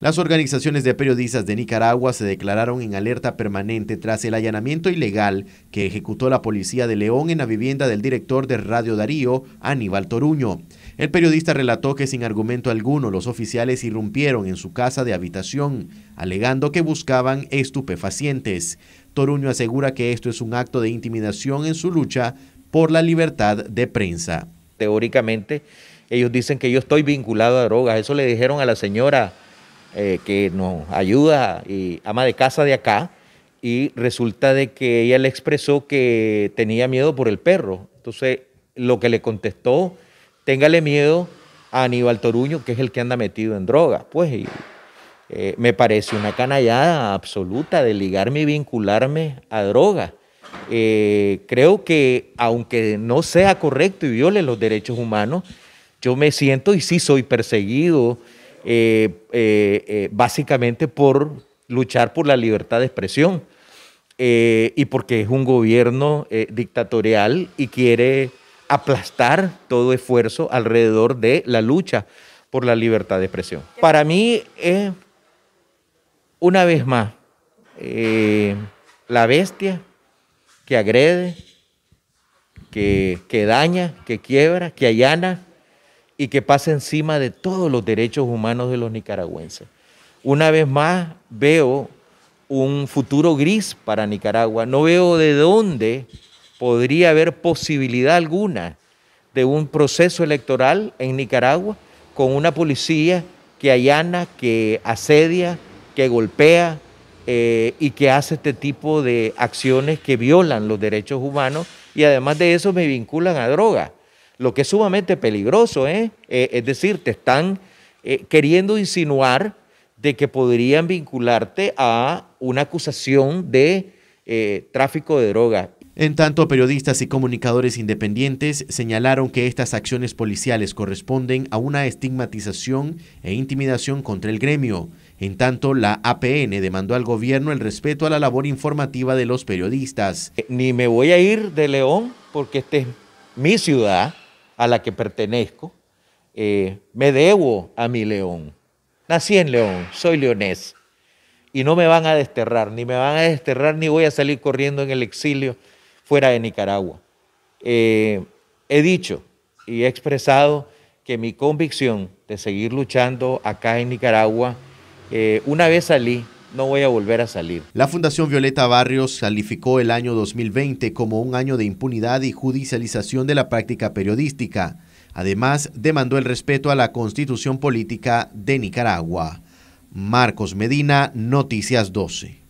Las organizaciones de periodistas de Nicaragua se declararon en alerta permanente tras el allanamiento ilegal que ejecutó la policía de León en la vivienda del director de Radio Darío, Aníbal Toruño. El periodista relató que sin argumento alguno los oficiales irrumpieron en su casa de habitación, alegando que buscaban estupefacientes. Toruño asegura que esto es un acto de intimidación en su lucha por la libertad de prensa. Teóricamente, ellos dicen que yo estoy vinculado a drogas. Eso le dijeron a la señora eh, que nos ayuda y ama de casa de acá, y resulta de que ella le expresó que tenía miedo por el perro. Entonces, lo que le contestó, téngale miedo a Aníbal Toruño, que es el que anda metido en droga. pues, eh, me parece una canallada absoluta de ligarme y vincularme a droga. Eh, creo que aunque no sea correcto y viole los derechos humanos, yo me siento y sí soy perseguido, eh, eh, eh, básicamente por luchar por la libertad de expresión y porque es un gobierno dictatorial y quiere aplastar todo esfuerzo alrededor de la lucha por la libertad de expresión. Para mí es, una vez más, la bestia que agrede, que, que daña, que quiebra, que allana y que pasa encima de todos los derechos humanos de los nicaragüenses. Una vez más veo un futuro gris para Nicaragua. No veo de dónde podría haber posibilidad alguna de un proceso electoral en Nicaragua con una policía que allana, que asedia, que golpea eh, y que hace este tipo de acciones que violan los derechos humanos y además de eso me vinculan a droga lo que es sumamente peligroso, ¿eh? Eh, es decir, te están eh, queriendo insinuar de que podrían vincularte a una acusación de tráfico de droga. En tanto, periodistas y comunicadores independientes señalaron que estas acciones policiales corresponden a una estigmatización e intimidación contra el gremio. En tanto, la APN demandó al gobierno el respeto a la labor informativa de los periodistas. Ni me voy a ir de León porque esta es mi ciudad, a la que pertenezco, eh, me debo a mi león. Nací en León, soy leonés. Y no me van a desterrar, ni me van a desterrar, ni voy a salir corriendo en el exilio fuera de Nicaragua. Eh, he dicho y he expresado que mi convicción de seguir luchando acá en Nicaragua, eh, una vez salí no voy a volver a salir. La Fundación Violeta Barrios calificó el año 2020 como un año de impunidad y judicialización de la práctica periodística. Además, demandó el respeto a la constitución política de Nicaragua. Marcos Medina, Noticias 12.